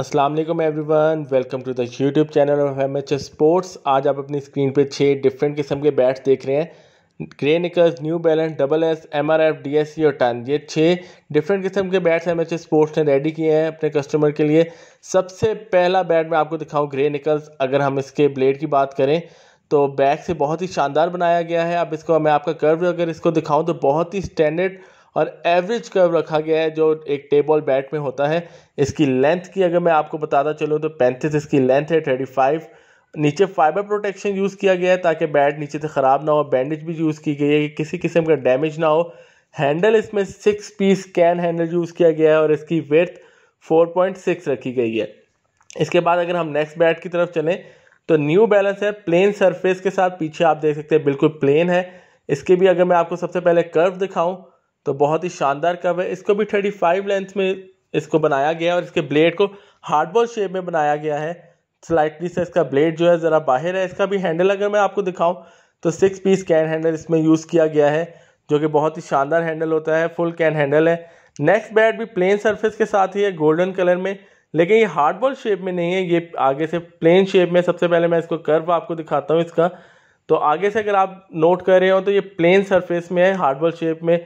अस्सलाम वालेकुम everyone welcome to the YouTube channel of M H sports आज आप अपनी स्क्रीन पे छः डिफरेंट किस्म के बैट्स देख रहे हैं Gray Nicolls New Balance double S M R F D S C और टन ये छः डिफरेंट किस्म के बैट्स एम एच स्पोर्ट्स ने रेडी किए हैं अपने कस्टमर के लिए सबसे पहला बैट मैं आपको दिखाऊँ ग्रे निकल्स अगर हम इसके ब्लेड की बात करें तो बैग से बहुत ही शानदार बनाया गया है अब इसको मैं आपका कर्व अगर इसको दिखाऊँ तो बहुत ही स्टैंडर्ड और एवरेज कर्व रखा गया है जो एक टेबल बैट में होता है इसकी लेंथ की अगर मैं आपको बताता चलूँ तो पैंतीस इसकी लेंथ है थर्टी फाइव नीचे फाइबर प्रोटेक्शन यूज़ किया गया है ताकि बैट नीचे से ख़राब ना हो बैंडेज भी यूज़ की गई है कि किसी किस्म का डैमेज ना हो हैंडल इसमें six piece cane handle use किया गया है और इसकी वेथ फोर पॉइंट सिक्स रखी गई है इसके बाद अगर हम नेक्स्ट बैट की तरफ चलें तो न्यू बैलेंस है प्लेन सरफेस के साथ पीछे आप देख सकते हैं बिल्कुल प्लेन है इसके भी अगर मैं आपको सबसे पहले कर्व दिखाऊं तो बहुत ही शानदार कप है इसको भी थर्टी फाइव लेंथ में इसको बनाया गया है और इसके ब्लेड को हार्डबॉल शेप में बनाया गया है स्लाइटली से इसका ब्लेड जो है ज़रा बाहर है इसका भी हैंडल अगर मैं आपको दिखाऊँ तो सिक्स पीस कैन हैंडल इसमें यूज़ किया गया है जो कि बहुत ही शानदार हैंडल होता है फुल कैन हैंडल है नेक्स्ट बैट भी प्लेन सर्फेस के साथ ही है गोल्डन कलर में लेकिन ये हार्ड बॉल शेप में नहीं है ये आगे से प्लेन शेप में सबसे पहले मैं इसको कर्व आपको दिखाता हूँ इसका तो आगे से अगर आप नोट कर रहे हो तो ये प्लेन सरफेस में है हार्डबॉल शेप में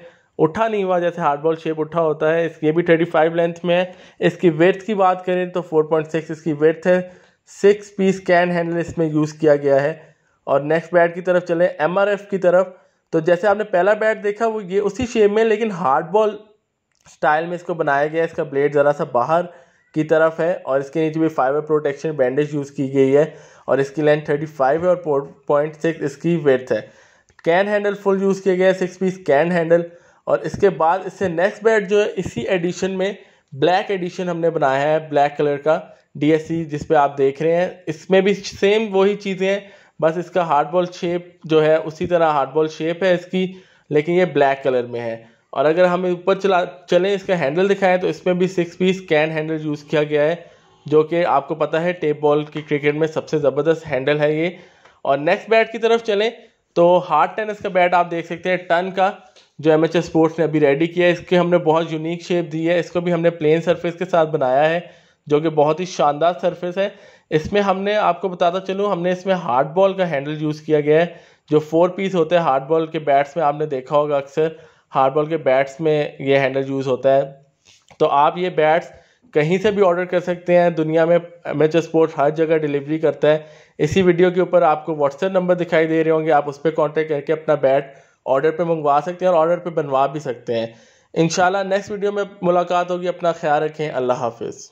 उठा नहीं हुआ जैसे हार्ड बॉल शेप उठा होता है ये भी थर्टी फाइव लेंथ में है इसकी वेथ की बात करें तो फोर पॉइंट सिक्स इसकी वेथ है सिक्स पीस कैन हैंडल इसमें यूज़ किया गया है और नेक्स्ट बैट की तरफ चले एम आर एफ की तरफ तो जैसे आपने पहला बैट देखा वो ये उसी शेप में लेकिन हार्ड बॉल स्टाइल में इसको बनाया गया है इसका ब्लेड ज़रा सा बाहर की तरफ है और इसके नीचे भी फाइबर प्रोटेक्शन बैंडेज यूज़ की गई है और इसकी लेंथ थर्टी फाइव है और पॉइंट सिक्स इसकी वेथ है कैन हैंडल फुल यूज़ किया गया है सिक्स पीस कैन हैंडल और इसके बाद इससे नेक्स्ट बैट जो है इसी एडिशन में ब्लैक एडिशन हमने बनाया है ब्लैक कलर का डी एस सी जिसपे आप देख रहे हैं इसमें भी सेम वही चीज़ें हैं बस इसका हार्ड बॉल शेप जो है उसी तरह हार्ड बॉल शेप है इसकी लेकिन ये ब्लैक कलर में है और अगर हम ऊपर चला चलें इसका हैंडल दिखाएं तो इसमें भी six piece cane handle use किया गया है जो कि आपको पता है टेप बॉल की क्रिकेट में सबसे ज़बरदस्त हैंडल है ये और नेक्स्ट बैट की तरफ चलें तो हार्ड टेनिस का बैट आप देख सकते हैं टन का जो एम एच स्पोर्ट्स ने अभी रेडी किया है इसके हमने बहुत यूनिक शेप दी है इसको भी हमने प्लेन सरफेस के साथ बनाया है जो कि बहुत ही शानदार सरफेस है इसमें हमने आपको बताता चलूँ हमने इसमें हार्ड बॉल का हैंडल यूज़ किया गया है जो फोर पीस होते हैं हार्ड बॉल के बैट्स में आपने देखा होगा अक्सर हार्ड बॉल के बैट्स में ये हैंडल यूज़ होता है तो आप ये बैट्स कहीं से भी ऑर्डर कर सकते हैं दुनिया में एम एच स्पोर्ट्स हर जगह डिलीवरी करता है इसी वीडियो के ऊपर आपको व्हाट्सएप नंबर दिखाई दे रहे होंगे आप उस पर कॉन्टैक्ट करके अपना बैट ऑर्डर पे मंगवा सकते हैं और ऑर्डर पे बनवा भी सकते हैं इन नेक्स्ट वीडियो में मुलाकात होगी अपना ख्याल रखें अल्लाह हाफिज़